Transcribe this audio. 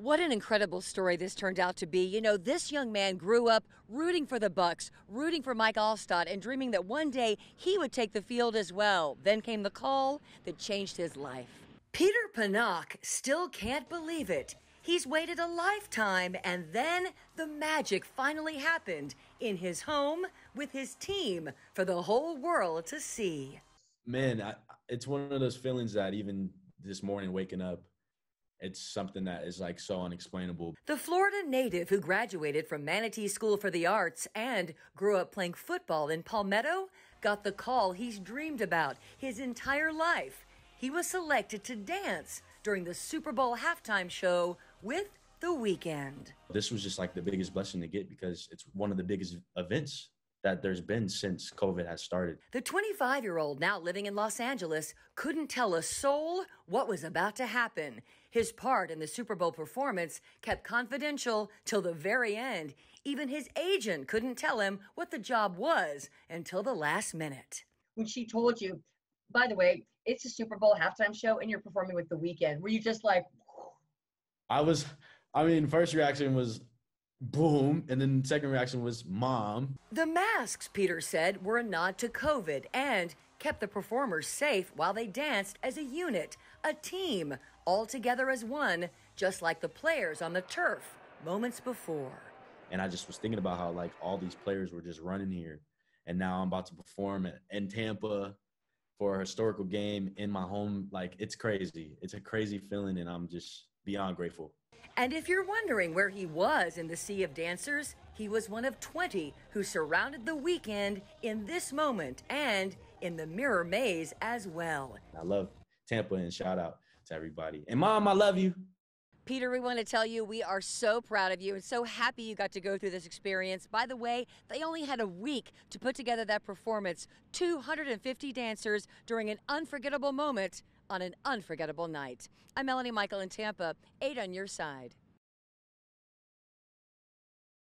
What an incredible story this turned out to be. You know, this young man grew up rooting for the Bucks, rooting for Mike Allstott, and dreaming that one day he would take the field as well. Then came the call that changed his life. Peter Panak still can't believe it. He's waited a lifetime, and then the magic finally happened in his home with his team for the whole world to see. Man, I, it's one of those feelings that even this morning waking up it's something that is like so unexplainable. The Florida native who graduated from Manatee School for the Arts and grew up playing football in Palmetto got the call he's dreamed about his entire life. He was selected to dance during the Super Bowl halftime show with The Weeknd. This was just like the biggest blessing to get because it's one of the biggest events that there's been since COVID has started. The 25 year old now living in Los Angeles couldn't tell a soul what was about to happen. His part in the Super Bowl performance kept confidential till the very end. Even his agent couldn't tell him what the job was until the last minute. When she told you, by the way, it's a Super Bowl halftime show and you're performing with The weekend. were you just like, I was, I mean, first reaction was, boom. And then second reaction was mom. The masks, Peter said, were a nod to COVID and kept the performers safe while they danced as a unit, a team, all together as one, just like the players on the turf moments before. And I just was thinking about how like all these players were just running here. And now I'm about to perform in Tampa for a historical game in my home. Like it's crazy. It's a crazy feeling and I'm just beyond grateful. And if you're wondering where he was in the sea of dancers, he was one of 20 who surrounded the weekend in this moment and in the mirror maze as well. I love Tampa and shout out to everybody. And mom, I love you. Peter, we want to tell you we are so proud of you and so happy you got to go through this experience. By the way, they only had a week to put together that performance 250 dancers during an unforgettable moment on an unforgettable night. I'm Melanie Michael in Tampa, 8 on your side.